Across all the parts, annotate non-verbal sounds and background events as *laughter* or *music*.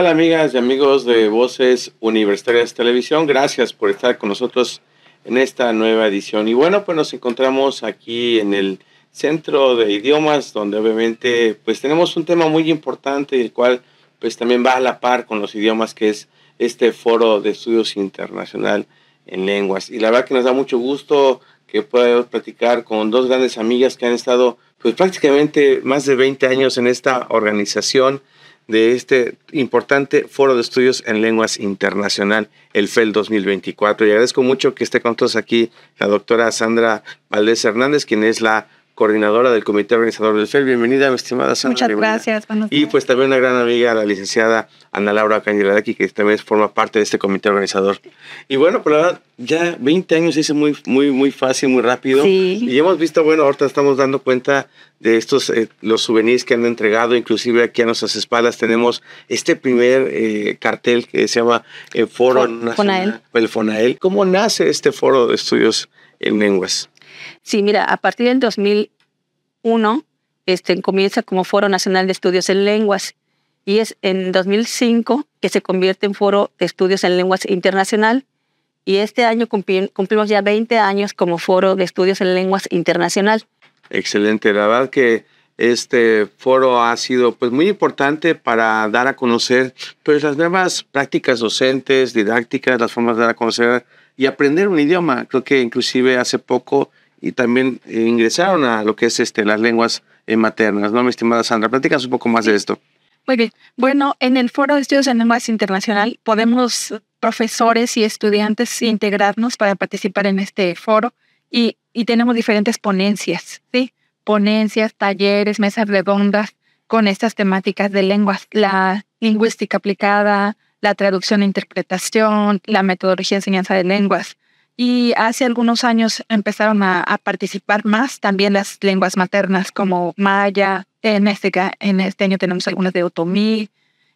Hola amigas y amigos de Voces Universitarias Televisión? Gracias por estar con nosotros en esta nueva edición. Y bueno, pues nos encontramos aquí en el Centro de Idiomas, donde obviamente pues tenemos un tema muy importante, el cual pues también va a la par con los idiomas, que es este foro de estudios internacional en lenguas. Y la verdad que nos da mucho gusto que pueda platicar con dos grandes amigas que han estado pues prácticamente más de 20 años en esta organización de este importante foro de estudios en lenguas internacional, el FEL 2024. Y agradezco mucho que esté con todos aquí la doctora Sandra Valdés Hernández, quien es la coordinadora del comité organizador del FED. Bienvenida, mi estimada Sandra. Muchas gracias. Y pues también una gran amiga, la licenciada Ana Laura aquí que también forma parte de este comité organizador. Y bueno, pues la verdad, ya 20 años se muy, muy, muy fácil, muy rápido. Y hemos visto, bueno, ahorita estamos dando cuenta de estos, eh, los souvenirs que han entregado, inclusive aquí a nuestras espaldas tenemos este primer eh, cartel que se llama el eh, Foro Nacional, Fonael. El Fonael. ¿Cómo nace este foro de estudios en lenguas? Sí, mira, a partir del 2001 este, comienza como Foro Nacional de Estudios en Lenguas y es en 2005 que se convierte en Foro de Estudios en Lenguas Internacional y este año cumplimos ya 20 años como Foro de Estudios en Lenguas Internacional. Excelente, la verdad que este foro ha sido pues muy importante para dar a conocer pues las nuevas prácticas docentes, didácticas, las formas de dar a conocer y aprender un idioma. Creo que inclusive hace poco y también ingresaron a lo que es este, las lenguas eh, maternas, ¿no, mi estimada Sandra? Platícanos un poco más de esto. Muy bien. Bueno, en el Foro de Estudios en Lenguas Internacional podemos profesores y estudiantes integrarnos para participar en este foro y, y tenemos diferentes ponencias, ¿sí? Ponencias, talleres, mesas redondas con estas temáticas de lenguas, la lingüística aplicada, la traducción e interpretación, la metodología de enseñanza de lenguas, y hace algunos años empezaron a, participar más también las lenguas maternas como maya, en este, en este año tenemos algunas de otomí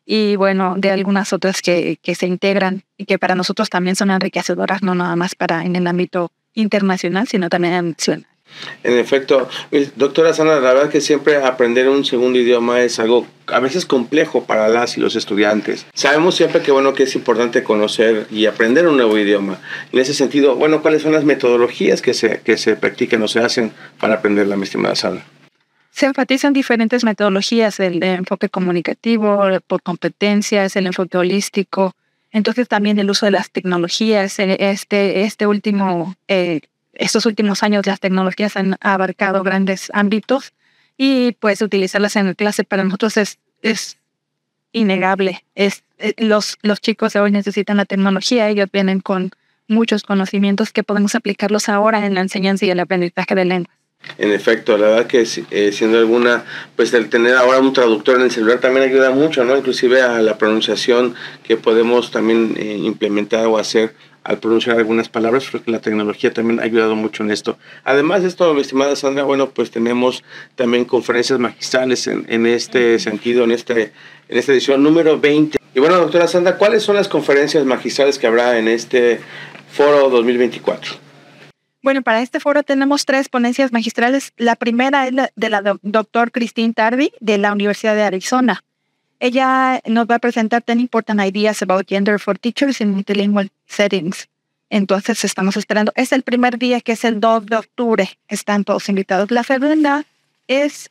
y bueno, de algunas otras que, se integran y que para nosotros también son enriquecedoras, no nada más para en el ámbito internacional, sino también nacional. En efecto, doctora Sandra, la verdad que siempre aprender un segundo idioma es algo a veces complejo para las y los estudiantes. Sabemos siempre que bueno que es importante conocer y aprender un nuevo idioma. En ese sentido, bueno, ¿cuáles son las metodologías que se, que se practican o se hacen para aprender la estimada Sandra? se enfatizan diferentes metodologías, el enfoque comunicativo por competencias, el enfoque holístico, entonces también el uso de las tecnologías, e, este, este último eh, estos últimos años las tecnologías han abarcado grandes ámbitos y pues utilizarlas en clase para nosotros es, es innegable. Es, eh, los, los chicos de hoy necesitan la tecnología, ellos vienen con muchos conocimientos que podemos aplicarlos ahora en la enseñanza y el aprendizaje de lenguas. En efecto, la verdad que eh, siendo alguna, pues el tener ahora un traductor en el celular también ayuda mucho, ¿no? Inclusive a la pronunciación que podemos también eh, implementar o hacer al pronunciar algunas palabras, creo que la tecnología también ha ayudado mucho en esto. Además de esto, mi estimada Sandra, bueno, pues tenemos también conferencias magistrales en, en este sentido, en, este, en esta edición número 20. Y bueno, doctora Sandra, ¿cuáles son las conferencias magistrales que habrá en este foro 2024? Bueno, para este foro tenemos tres ponencias magistrales. La primera es la de la doctor Christine Tardy de la Universidad de Arizona. Ella nos va a presentar tan important ideas about gender for teachers in multilingual settings. Entonces estamos esperando. Es el primer día que es el 2 de octubre. Están todos invitados. La segunda es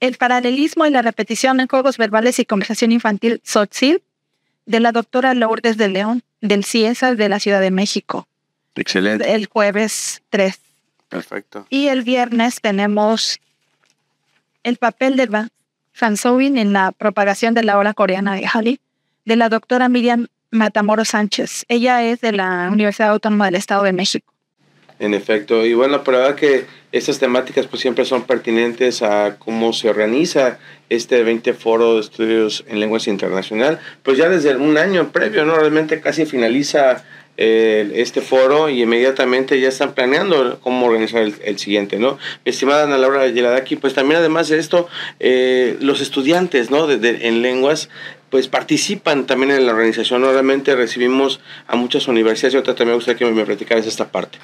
el paralelismo y la repetición en juegos verbales y conversación infantil SOTSIL de la doctora Lourdes de León del CIESA de la Ciudad de México. Excelente. El jueves 3. Perfecto. Y el viernes tenemos el papel del, en la propagación de la ola coreana de Jali, de la doctora Miriam Matamoros Sánchez. Ella es de la Universidad Autónoma del Estado de México. En efecto, y bueno, pero que estas temáticas pues siempre son pertinentes a cómo se organiza este 20 foro de estudios en lenguas internacional, pues ya desde un año previo, normalmente casi finaliza este foro y inmediatamente ya están planeando cómo organizar el, siguiente, ¿no? Estimada Ana Laura Yeladaki, pues también además de esto, eh, los estudiantes, ¿no? en lenguas pues participan también en la organización. Normalmente recibimos a muchas universidades y otra también me gustaría que me platicaras esta parte.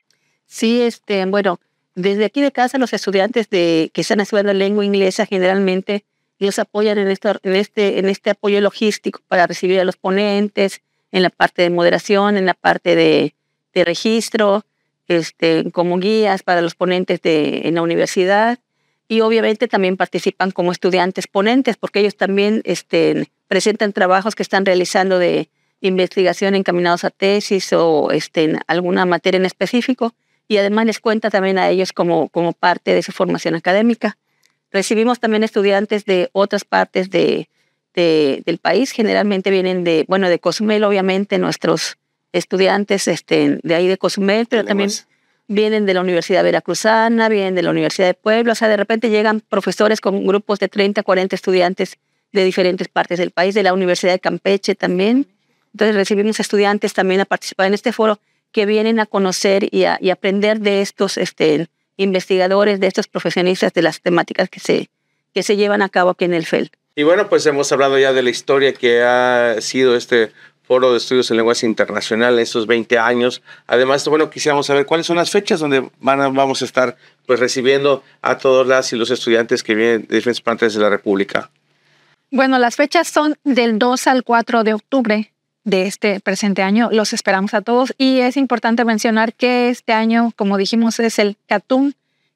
Sí, este, bueno, desde aquí de casa los estudiantes de, que están estudiando lengua inglesa generalmente ellos apoyan en, esto, en, este, en este apoyo logístico para recibir a los ponentes, en la parte de moderación, en la parte de, registro, este, como guías para los ponentes de, en la universidad y obviamente también participan como estudiantes ponentes porque ellos también este, presentan trabajos que están realizando de investigación encaminados a tesis o este, en alguna materia en específico y además les cuenta también a ellos como, como parte de su formación académica. Recibimos también estudiantes de otras partes de, del país generalmente vienen de, bueno, de Cozumel, obviamente, nuestros estudiantes este, de ahí de Cozumel, pero también vienen de la Universidad Veracruzana, vienen de la Universidad de Puebla, o sea, de repente llegan profesores con grupos de 30, 40 estudiantes de diferentes partes del país, de la Universidad de Campeche también. Entonces recibimos estudiantes también a participar en este foro que vienen a conocer y, a, aprender de estos este, investigadores, de estos profesionistas, de las temáticas que se, que se llevan a cabo aquí en el FEL. Y bueno, pues hemos hablado ya de la historia que ha sido este Foro de Estudios en Lenguas Internacionales, estos 20 años. Además, bueno, quisiéramos saber cuáles son las fechas donde van a, vamos a estar pues recibiendo a todos las y los estudiantes que vienen de diferentes partes de la República. Bueno, las fechas son del 2 al 4 de octubre de este presente año. Los esperamos a todos y es importante mencionar que este año, como dijimos, es el CATUM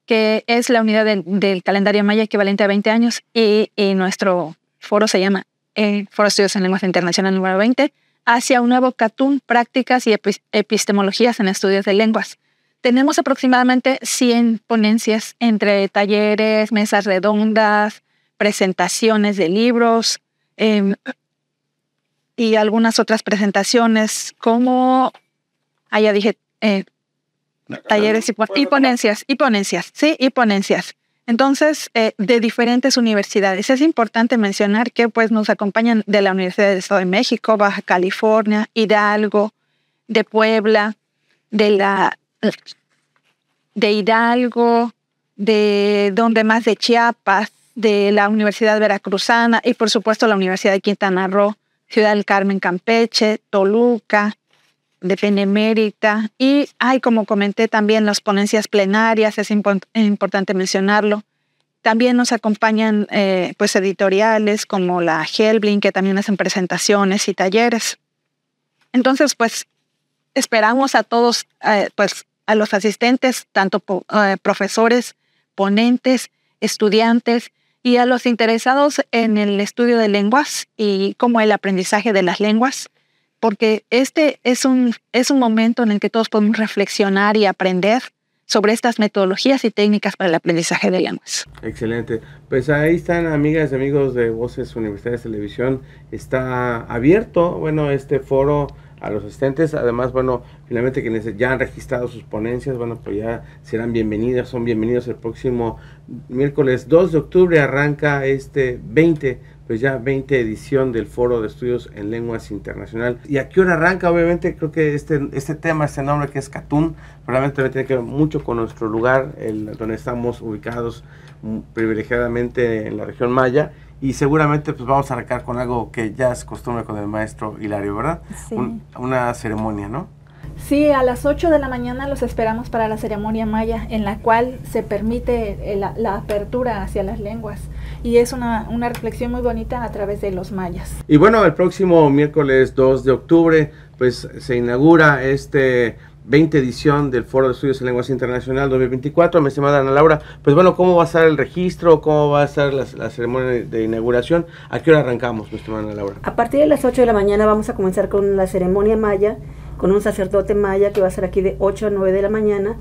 que es la unidad del, calendario maya equivalente a 20 años y, nuestro foro se llama Foro Foro Estudios en Lenguas Internacional número 20, hacia un nuevo Catún, prácticas y epistemologías en estudios de lenguas. Tenemos aproximadamente 100 ponencias entre talleres, mesas redondas, presentaciones de libros em, y algunas otras presentaciones como, allá ah, dije, eh, Talleres y, ponencias, y ponencias, sí, y ponencias. Entonces, eh, de diferentes universidades. Es importante mencionar que pues, nos acompañan de la Universidad del Estado de México, Baja California, Hidalgo, de Puebla, de la de Hidalgo, de donde más de Chiapas, de la Universidad Veracruzana y por supuesto la Universidad de Quintana Roo, Ciudad del Carmen, Campeche, Toluca, de Benemérita y hay, como comenté también, las ponencias plenarias, es importante mencionarlo. También nos acompañan eh, pues editoriales como la Helbling, que también hacen presentaciones y talleres. Entonces, pues esperamos a todos, eh, pues a los asistentes, tanto eh, profesores, ponentes, estudiantes y a los interesados en el estudio de lenguas y como el aprendizaje de las lenguas porque este es un, es un momento en el que todos podemos reflexionar y aprender sobre estas metodologías y técnicas para el aprendizaje de lenguas. Excelente. Pues ahí están, amigas y amigos de Voces Universidades Televisión. Está abierto, bueno, este foro a los asistentes. Además, bueno, finalmente quienes ya han registrado sus ponencias, bueno, pues ya serán bienvenidas, son bienvenidos el próximo miércoles 2 de octubre, arranca este 20 pues ya 20 edición del Foro de Estudios en Lenguas Internacional. ¿Y aquí qué hora arranca? Obviamente creo que este, este tema, este nombre que es Catún, realmente tiene que ver mucho con nuestro lugar, el, donde estamos ubicados mm, privilegiadamente en la región maya. Y seguramente pues vamos a arrancar con algo que ya es costumbre con el maestro Hilario, ¿verdad? Sí. una ceremonia, ¿no? Sí, a las 8 de la mañana los esperamos para la ceremonia maya, en la cual se permite la, apertura hacia las lenguas. Y es una, reflexión muy bonita a través de los mayas. Y bueno, el próximo miércoles 2 de octubre, pues se inaugura este 20 edición del Foro de Estudios en Lenguas Internacional 2024. Mi estimada Ana Laura, pues bueno, ¿cómo va a ser el registro? ¿Cómo va a ser la, la, ceremonia de inauguración? ¿A qué hora arrancamos, mi estimada Ana Laura? A partir de las 8 de la mañana vamos a comenzar con la ceremonia maya con un sacerdote maya que va a ser aquí de 8 a 9 de la mañana.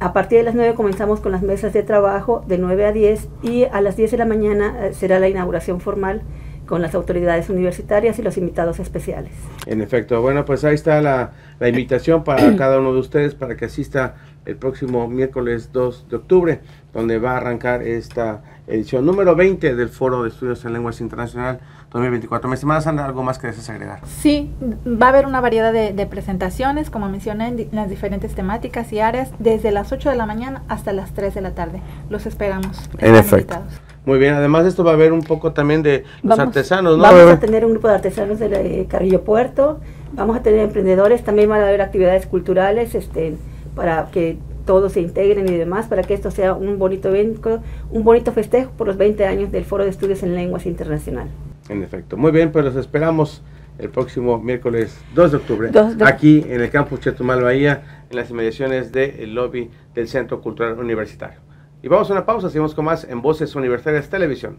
A partir de las 9 comenzamos con las mesas de trabajo de 9 a 10 y a las 10 de la mañana eh, será la inauguración formal con las autoridades universitarias y los invitados especiales. En efecto, bueno, pues ahí está la, invitación para *clears throat* cada uno de ustedes para que asista el próximo miércoles 2 de octubre, donde va a arrancar esta edición número 20 del Foro de Estudios en Lenguas internacionales 2024. Mi estimada Sandra, ¿algo más que deseas agregar? Sí, va a haber una variedad de, presentaciones, como mencioné, en, las diferentes temáticas y áreas, desde las 8 de la mañana hasta las 3 de la tarde. Los esperamos. En efecto. Muy bien, además esto va a haber un poco también de los artesanos, ¿no? Vamos a tener un grupo de artesanos del eh, Carrillo Puerto, vamos a tener emprendedores, también van a haber actividades culturales este, para que todos se integren y demás, para que esto sea un bonito evento, un bonito festejo por los 20 años del Foro de Estudios en Lenguas Internacional. En efecto. Muy bien, pues los esperamos el próximo miércoles 2 de octubre, aquí en el campus Chetumal Bahía, en las inmediaciones del lobby del Centro Cultural Universitario. Y vamos a una pausa, seguimos con más en Voces Universitarias Televisión.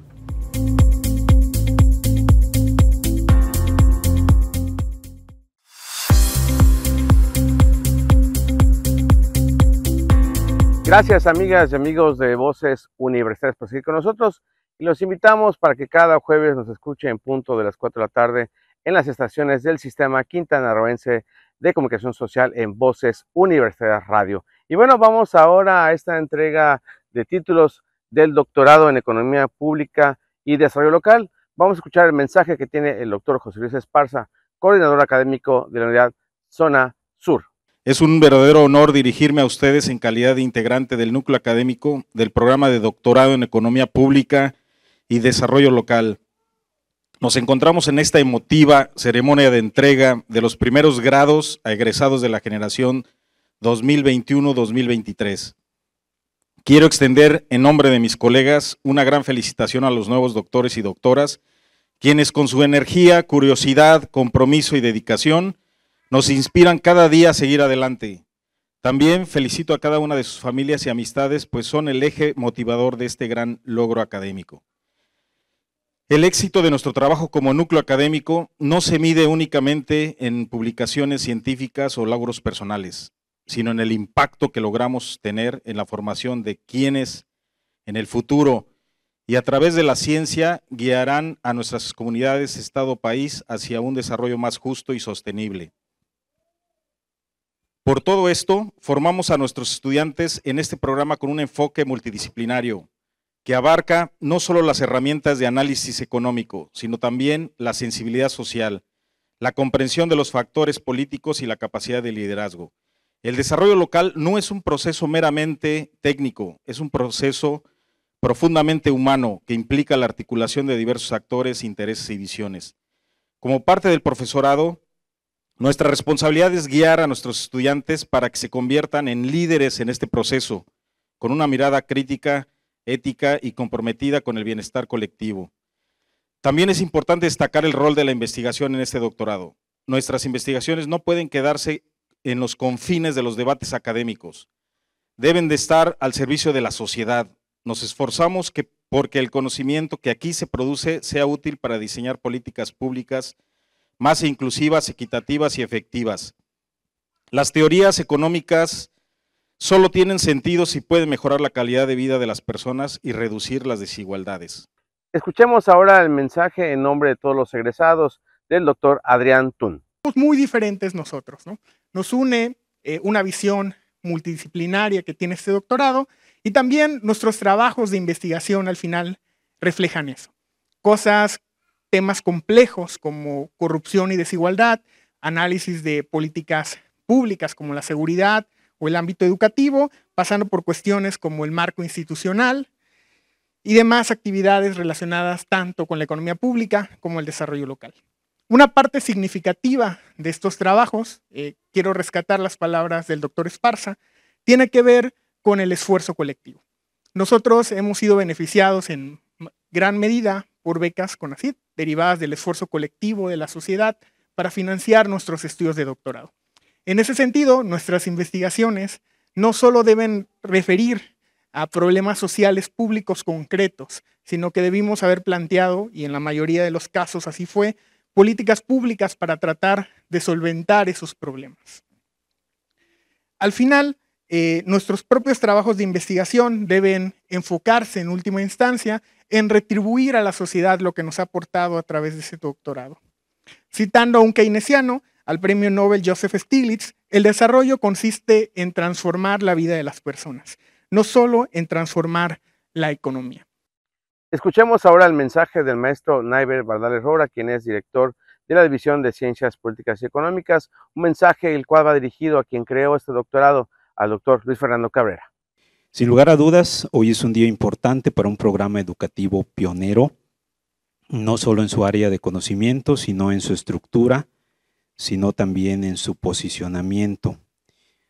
Gracias amigas y amigos de Voces Universitarias por seguir con nosotros. Y los invitamos para que cada jueves nos escuche en punto de las 4 de la tarde en las estaciones del sistema quintanarroense de comunicación social en Voces Universidad Radio. Y bueno, vamos ahora a esta entrega de títulos del doctorado en Economía Pública y Desarrollo Local. Vamos a escuchar el mensaje que tiene el doctor José Luis Esparza, coordinador académico de la Unidad Zona Sur. Es un verdadero honor dirigirme a ustedes en calidad de integrante del núcleo académico del programa de doctorado en Economía Pública y Desarrollo Local. Nos encontramos en esta emotiva ceremonia de entrega de los primeros grados a egresados de la generación 2021-2023. Quiero extender en nombre de mis colegas una gran felicitación a los nuevos doctores y doctoras, quienes con su energía, curiosidad, compromiso y dedicación nos inspiran cada día a seguir adelante. También felicito a cada una de sus familias y amistades, pues son el eje motivador de este gran logro académico. El éxito de nuestro trabajo como núcleo académico no se mide únicamente en publicaciones científicas o logros personales, sino en el impacto que logramos tener en la formación de quienes en el futuro y a través de la ciencia guiarán a nuestras comunidades, Estado, país hacia un desarrollo más justo y sostenible. Por todo esto, formamos a nuestros estudiantes en este programa con un enfoque multidisciplinario, que abarca no solo las herramientas de análisis económico, sino también la sensibilidad social, la comprensión de los factores políticos y la capacidad de liderazgo. El desarrollo local no es un proceso meramente técnico, es un proceso profundamente humano que implica la articulación de diversos actores, intereses y visiones. Como parte del profesorado, nuestra responsabilidad es guiar a nuestros estudiantes para que se conviertan en líderes en este proceso, con una mirada crítica ética y comprometida con el bienestar colectivo. También es importante destacar el rol de la investigación en este doctorado. Nuestras investigaciones no pueden quedarse en los confines de los debates académicos. Deben de estar al servicio de la sociedad. Nos esforzamos que, porque el conocimiento que aquí se produce sea útil para diseñar políticas públicas más inclusivas, equitativas y efectivas. Las teorías económicas solo tienen sentido si pueden mejorar la calidad de vida de las personas y reducir las desigualdades. Escuchemos ahora el mensaje en nombre de todos los egresados del doctor Adrián Tun. Somos muy diferentes nosotros, ¿no? Nos une eh, una visión multidisciplinaria que tiene este doctorado y también nuestros trabajos de investigación al final reflejan eso. Cosas, temas complejos como corrupción y desigualdad, análisis de políticas públicas como la seguridad, o el ámbito educativo, pasando por cuestiones como el marco institucional y demás actividades relacionadas tanto con la economía pública como el desarrollo local. Una parte significativa de estos trabajos, eh, quiero rescatar las palabras del doctor Esparza, tiene que ver con el esfuerzo colectivo. Nosotros hemos sido beneficiados en gran medida por becas con ACID, derivadas del esfuerzo colectivo de la sociedad para financiar nuestros estudios de doctorado. En ese sentido, nuestras investigaciones no solo deben referir a problemas sociales públicos concretos, sino que debimos haber planteado, y en la mayoría de los casos así fue, políticas públicas para tratar de solventar esos problemas. Al final, eh, nuestros propios trabajos de investigación deben enfocarse en última instancia en retribuir a la sociedad lo que nos ha aportado a través de ese doctorado. Citando a un keynesiano, al premio Nobel Joseph Stiglitz, el desarrollo consiste en transformar la vida de las personas, no solo en transformar la economía. Escuchemos ahora el mensaje del maestro Naiber Bardales Rora, quien es director de la División de Ciencias Políticas y Económicas, un mensaje el cual va dirigido a quien creó este doctorado, al doctor Luis Fernando Cabrera. Sin lugar a dudas, hoy es un día importante para un programa educativo pionero, no solo en su área de conocimiento, sino en su estructura, sino también en su posicionamiento.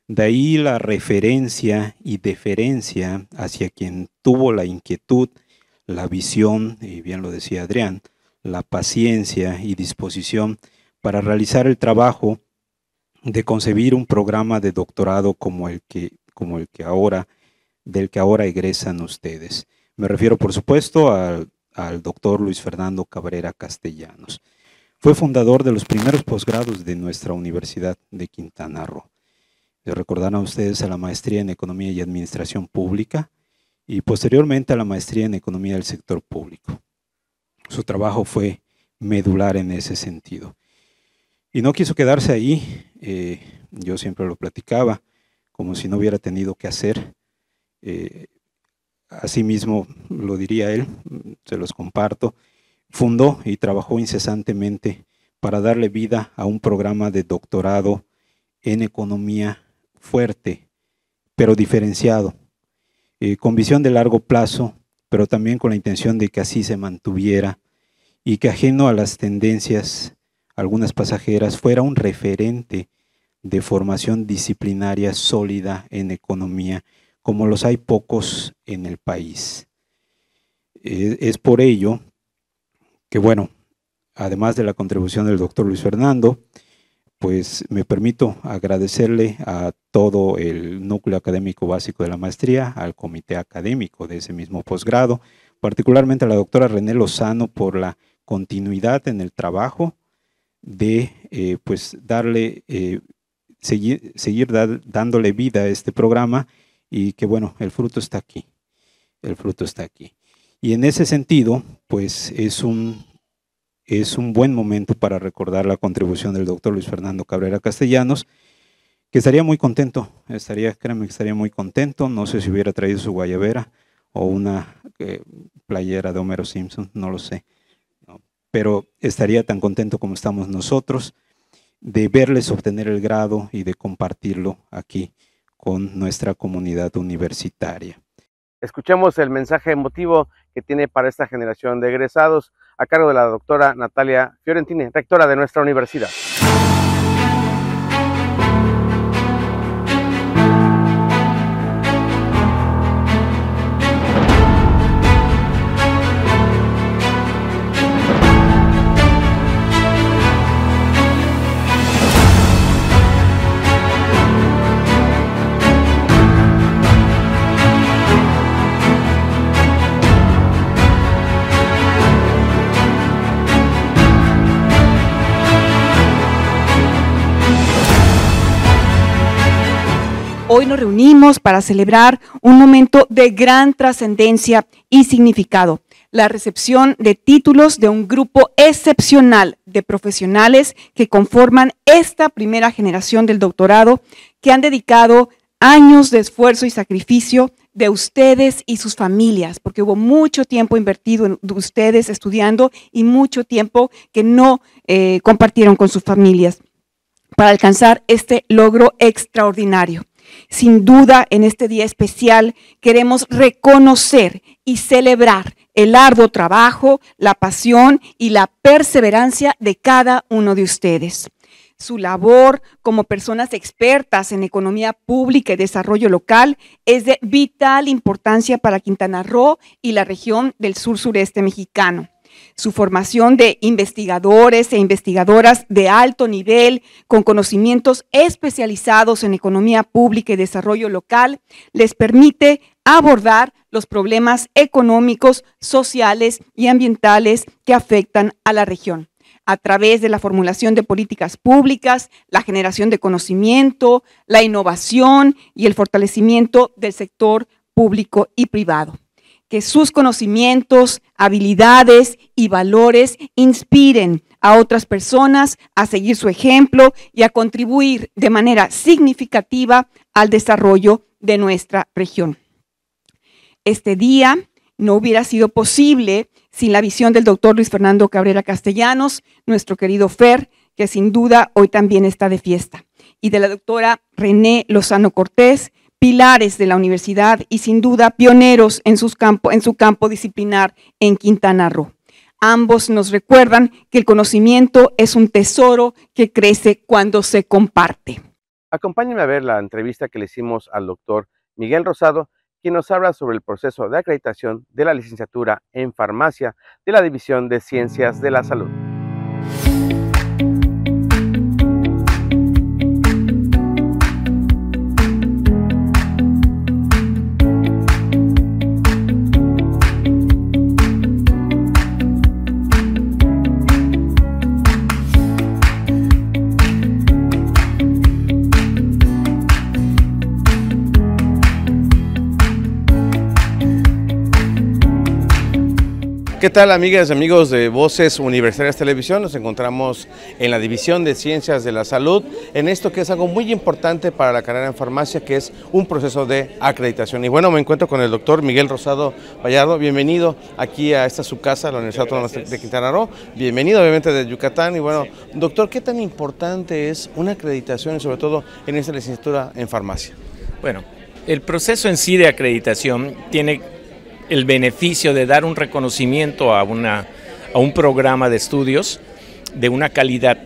De ahí la referencia y deferencia hacia quien tuvo la inquietud, la visión, y bien lo decía Adrián, la paciencia y disposición para realizar el trabajo de concebir un programa de doctorado como el que, como el que ahora, del que ahora egresan ustedes. Me refiero, por supuesto, al doctor Luis Fernando Cabrera Castellanos. Fue fundador de los primeros posgrados de nuestra Universidad de Quintana Roo. Le recordarán a ustedes a la maestría en Economía y Administración Pública y posteriormente a la maestría en Economía del Sector Público. Su trabajo fue medular en ese sentido. Y no quiso quedarse ahí, eh, yo siempre lo platicaba, como si no hubiera tenido que hacer. Eh, asimismo, lo diría él, se los comparto, Fundó y trabajó incesantemente para darle vida a un programa de doctorado en economía fuerte, pero diferenciado, eh, con visión de largo plazo, pero también con la intención de que así se mantuviera y que ajeno a las tendencias, algunas pasajeras, fuera un referente de formación disciplinaria sólida en economía, como los hay pocos en el país. Eh, es por ello que bueno, además de la contribución del doctor Luis Fernando, pues me permito agradecerle a todo el núcleo académico básico de la maestría, al comité académico de ese mismo posgrado, particularmente a la doctora René Lozano por la continuidad en el trabajo de eh, pues darle, eh, seguir, seguir dándole vida a este programa y que bueno, el fruto está aquí, el fruto está aquí. Y en ese sentido, pues es un, es un buen momento para recordar la contribución del doctor Luis Fernando Cabrera Castellanos, que estaría muy contento, estaría, créanme que estaría muy contento, no sé si hubiera traído su guayabera o una eh, playera de Homero Simpson, no lo sé, pero estaría tan contento como estamos nosotros de verles obtener el grado y de compartirlo aquí con nuestra comunidad universitaria. Escuchemos el mensaje emotivo que tiene para esta generación de egresados, a cargo de la doctora Natalia Fiorentini, rectora de nuestra universidad. Hoy nos reunimos para celebrar un momento de gran trascendencia y significado, la recepción de títulos de un grupo excepcional de profesionales que conforman esta primera generación del doctorado, que han dedicado años de esfuerzo y sacrificio de ustedes y sus familias, porque hubo mucho tiempo invertido en ustedes estudiando y mucho tiempo que no eh, compartieron con sus familias para alcanzar este logro extraordinario. Sin duda, en este día especial queremos reconocer y celebrar el arduo trabajo, la pasión y la perseverancia de cada uno de ustedes. Su labor como personas expertas en economía pública y desarrollo local es de vital importancia para Quintana Roo y la región del sur sureste mexicano su formación de investigadores e investigadoras de alto nivel con conocimientos especializados en economía pública y desarrollo local les permite abordar los problemas económicos, sociales y ambientales que afectan a la región a través de la formulación de políticas públicas, la generación de conocimiento, la innovación y el fortalecimiento del sector público y privado que sus conocimientos, habilidades y valores inspiren a otras personas a seguir su ejemplo y a contribuir de manera significativa al desarrollo de nuestra región. Este día no hubiera sido posible sin la visión del doctor Luis Fernando Cabrera Castellanos, nuestro querido Fer, que sin duda hoy también está de fiesta, y de la doctora René Lozano Cortés, pilares de la universidad y sin duda pioneros en, sus campo, en su campo disciplinar en Quintana Roo. Ambos nos recuerdan que el conocimiento es un tesoro que crece cuando se comparte. Acompáñenme a ver la entrevista que le hicimos al doctor Miguel Rosado, quien nos habla sobre el proceso de acreditación de la licenciatura en farmacia de la División de Ciencias de la Salud. ¿Qué tal amigas y amigos de Voces Universitarias Televisión? Nos encontramos en la División de Ciencias de la Salud, en esto que es algo muy importante para la carrera en farmacia, que es un proceso de acreditación. Y bueno, me encuentro con el doctor Miguel Rosado Vallardo, bienvenido aquí a esta su casa, la Universidad de Quintana Roo, bienvenido obviamente de Yucatán. Y bueno, doctor, ¿qué tan importante es una acreditación, sobre todo en esta licenciatura en farmacia? Bueno, el proceso en sí de acreditación tiene el beneficio de dar un reconocimiento a, una, a un programa de estudios de una calidad.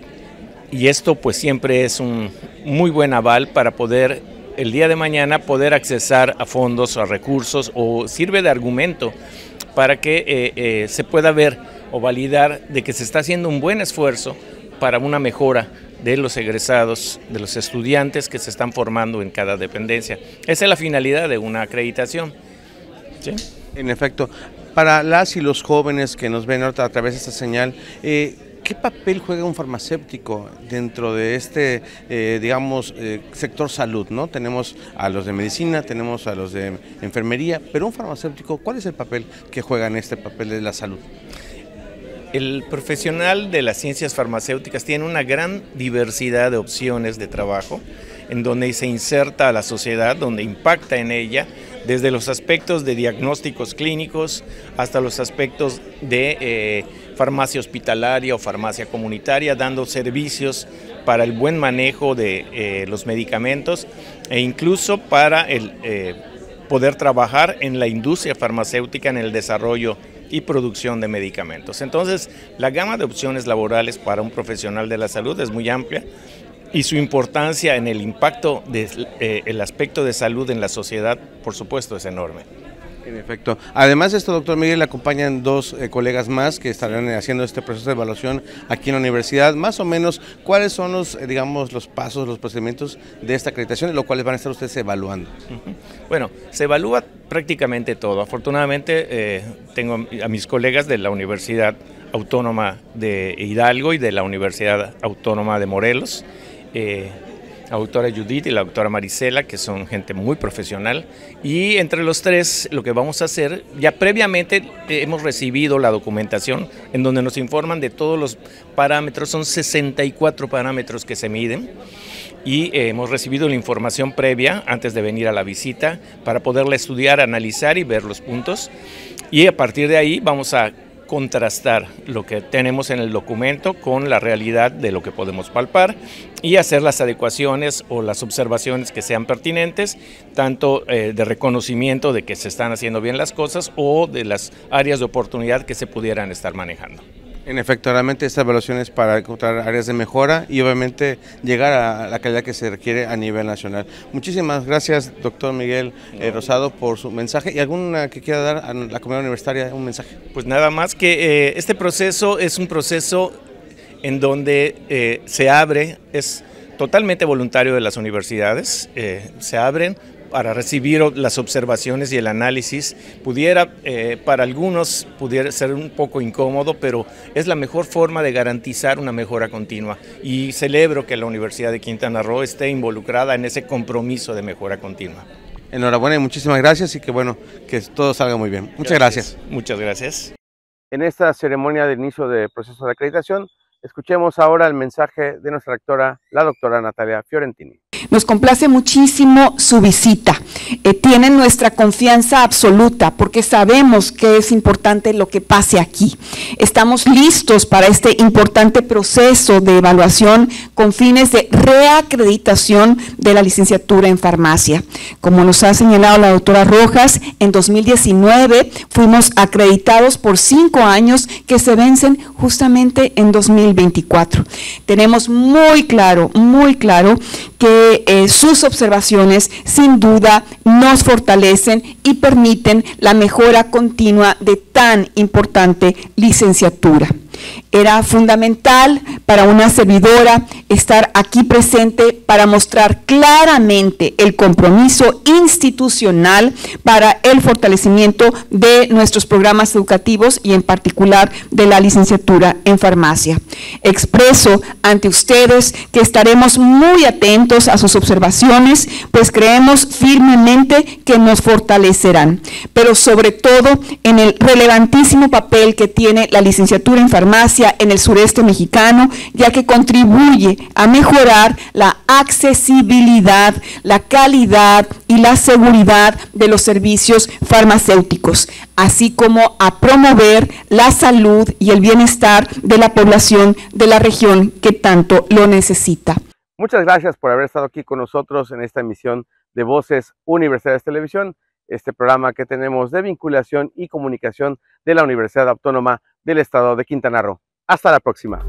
Y esto pues siempre es un muy buen aval para poder el día de mañana poder accesar a fondos, a recursos o sirve de argumento para que eh, eh, se pueda ver o validar de que se está haciendo un buen esfuerzo para una mejora de los egresados, de los estudiantes que se están formando en cada dependencia. Esa es la finalidad de una acreditación. En efecto, para las y los jóvenes que nos ven a través de esta señal, eh, ¿qué papel juega un farmacéutico dentro de este, eh, digamos, eh, sector salud? ¿no? Tenemos a los de medicina, tenemos a los de enfermería, pero un farmacéutico, ¿cuál es el papel que juega en este papel de la salud? El profesional de las ciencias farmacéuticas tiene una gran diversidad de opciones de trabajo, en donde se inserta a la sociedad, donde impacta en ella, desde los aspectos de diagnósticos clínicos hasta los aspectos de eh, farmacia hospitalaria o farmacia comunitaria, dando servicios para el buen manejo de eh, los medicamentos e incluso para el, eh, poder trabajar en la industria farmacéutica en el desarrollo y producción de medicamentos. Entonces, la gama de opciones laborales para un profesional de la salud es muy amplia y su importancia en el impacto del eh, aspecto de salud en la sociedad, por supuesto, es enorme. En efecto. Además de esto, doctor Miguel, acompañan dos eh, colegas más que estarán eh, haciendo este proceso de evaluación aquí en la universidad. Más o menos, ¿cuáles son los, digamos, los pasos, los procedimientos de esta acreditación, en los cuales van a estar ustedes evaluando? Bueno, se evalúa prácticamente todo. Afortunadamente, tengo a mis colegas de la Universidad Autónoma de Hidalgo y de la Universidad Autónoma de Morelos la eh, autora Judith y la doctora Marisela, que son gente muy profesional. Y entre los tres lo que vamos a hacer, ya previamente eh, hemos recibido la documentación en donde nos informan de todos los parámetros, son 64 parámetros que se miden. Y eh, hemos recibido la información previa antes de venir a la visita para poderla estudiar, analizar y ver los puntos. Y a partir de ahí vamos a contrastar lo que tenemos en el documento con la realidad de lo que podemos palpar y hacer las adecuaciones o las observaciones que sean pertinentes, tanto eh, de reconocimiento de que se están haciendo bien las cosas o de las áreas de oportunidad que se pudieran estar manejando. En efecto, realmente esta evaluación es para encontrar áreas de mejora y obviamente llegar a la calidad que se requiere a nivel nacional. Muchísimas gracias, doctor Miguel eh, Rosado, por su mensaje. ¿Y alguna que quiera dar a la comunidad universitaria un mensaje? Pues nada más que eh, este proceso es un proceso en donde eh, se abre, es totalmente voluntario de las universidades, se abren para recibir las observaciones y el análisis. Pudiera, eh, para algunos, pudiera ser un poco incómodo, pero es la mejor forma de garantizar una mejora continua. Y celebro que la Universidad de Quintana Roo esté involucrada en ese compromiso de mejora continua. Enhorabuena y muchísimas gracias y que bueno, que todo salga muy bien. Muchas gracias. Muchas gracias. En esta ceremonia de inicio del proceso de acreditación, escuchemos ahora el mensaje de nuestra rectora, la doctora Natalia Fiorentini. Nos complace muchísimo su visita. Eh, tienen nuestra confianza absoluta porque sabemos que es importante lo que pase aquí. Estamos listos para este importante proceso de evaluación con fines de reacreditación de la licenciatura en farmacia. Como nos ha señalado la doctora Rojas, en 2019 fuimos acreditados por cinco años que se vencen justamente en 2024. Tenemos muy claro, muy claro que eh, sus observaciones sin duda nos fortalecen y permiten la mejora continua de tan importante licenciatura. Era fundamental para una servidora estar aquí presente para mostrar claramente el compromiso institucional para el fortalecimiento de nuestros programas educativos y en particular de la licenciatura en farmacia. Expreso ante ustedes que estaremos muy atentos a sus observaciones, pues creemos firmemente que nos fortalecerán, pero sobre todo en el relevantísimo papel que tiene la licenciatura en farmacia en el sureste mexicano, ya que contribuye a mejorar la accesibilidad, la calidad y la seguridad de los servicios farmacéuticos, así como a promover la salud y el bienestar de la población de la región que tanto lo necesita. Muchas gracias por haber estado aquí con nosotros en esta emisión de Voces Universidades Televisión, este programa que tenemos de vinculación y comunicación de la Universidad Autónoma del Estado de Quintana Roo. Hasta la próxima.